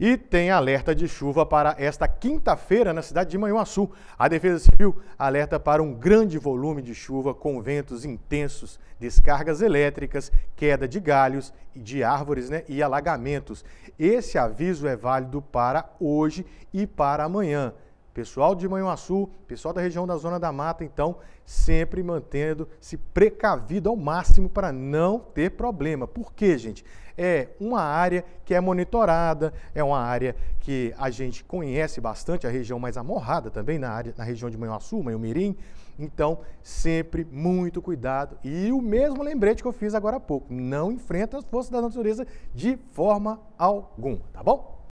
E tem alerta de chuva para esta quinta-feira na cidade de Manhuaçu. A Defesa Civil alerta para um grande volume de chuva com ventos intensos, descargas elétricas, queda de galhos e de árvores né, e alagamentos. Esse aviso é válido para hoje e para amanhã. Pessoal de Manhuaçu, pessoal da região da Zona da Mata, então, sempre mantendo-se precavido ao máximo para não ter problema. Por quê, gente? É uma área que é monitorada, é uma área que a gente conhece bastante, a região mais amorrada também, na, área, na região de Manhuaçu, Manhumirim. Então, sempre muito cuidado. E o mesmo lembrete que eu fiz agora há pouco: não enfrenta as forças da natureza de forma alguma, tá bom?